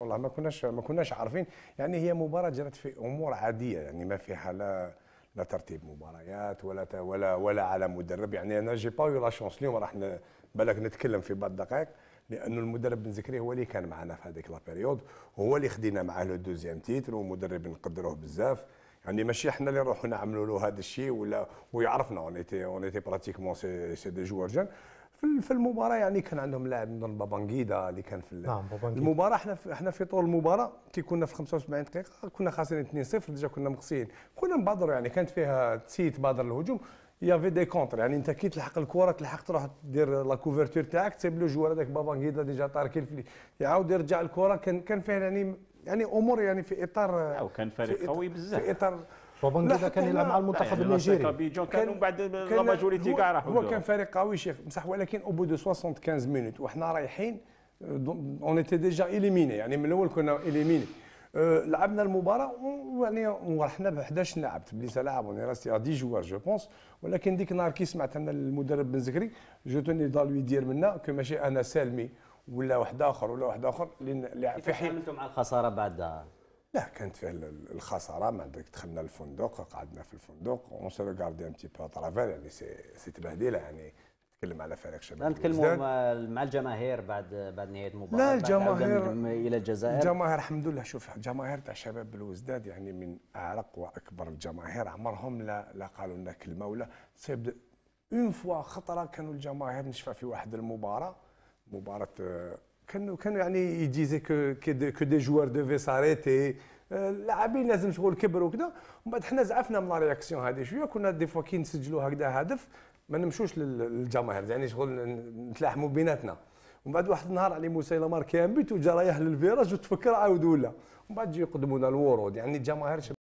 والله ما كناش ما كناش عارفين يعني هي مباراه جرت في امور عاديه يعني ما فيها لا لا ترتيب مباريات ولا ولا ولا على مدرب يعني انا جي با لا شونس اليوم راح بالك نتكلم في بعض الدقائق لانه المدرب بن زكري هو اللي كان معنا في هذيك لابيريود وهو اللي خدينا معاه لو دوزيام تيتر ومدرب نقدروه بزاف يعني ماشي حنا اللي نروحوا نعملوا له هذا الشيء ولا ويعرفنا اونيتي اونيتي براتيكمون سي سي دي جوار جان في المباراه يعني كان عندهم لاعب من بابانغيدا اللي كان في نعم المباراه احنا في احنا في طول المباراه كي كنا في 75 دقيقه كنا خاسرين 2-0 ديجا كنا مقصيين كنا نبادروا يعني كانت فيها تسيت بادر الهجوم يافي دي كونتر يعني انت كي تلحق الكره تلحق تروح دير لا كوفرتور تاعك تسيب له جوار هذاك بابا نقيدا ديجا طار الفلي يعاود يرجع الكره كان كان فيه يعني يعني امور يعني في اطار او كان فريق قوي بزاف في اطار بابا نقيدا كان يلعب مع المنتخب أيوة، النيجيري كانوا بعد لا ماجوريتي كاع راحوا هو كان فريق قوي شيخ بصح ولكن او بو دو 75 مينوت وحنا رايحين اون ايتي ديجا اليميني يعني من الاول كنا اليميني Euh, لعبنا المباراه يعني ورحنا ب 11 لاعب تبليس لاعب وني راستي دي جوار جو بونس ولكن ديك النهار كي سمعت انا المدرب بن زكري جو توني دا لوي يدير منا كو ماشي انا سالمي ولا واحد اخر ولا واحد اخر اللي في حي تعاملتوا مع الخساره بعد لا كانت فيها الخساره مع ذلك دخلنا الفندق قعدنا في الفندق اون سو ريغاردي ان تي بو ترافير يعني سي تبهدله يعني نتكلم على فريق شباب لا نتكلموا مع الجماهير بعد بعد نهايه المباراه لا الجماهير الى الجزائر الجماهير الحمد لله شوف الجماهير تاع شباب الوزداد يعني من اعرق واكبر الجماهير عمرهم لا لا قالوا لنا كلمه ولا تصيب اون فوا خطره كانوا الجماهير نشفى في واحد المباراه مباراه آه، كانوا كانوا يعني يديزي كو كو دي جوار دوفي ساريتي اللاعبين لازم شغل كبروا وكذا ومن بعد حنا زعفنا من لا رياكسيون هذه شويه كنا دي فوا كي نسجلوا هكذا هدف ما نمشوش للجماهير يعني شغل نتلاحموا بيناتنا ومن بعد واحد النهار علي موسى الا مار كامبيت وجا رايح للفيراج وتفكر عاود ولا ومن بعد يقدمونا الورود يعني الجماهير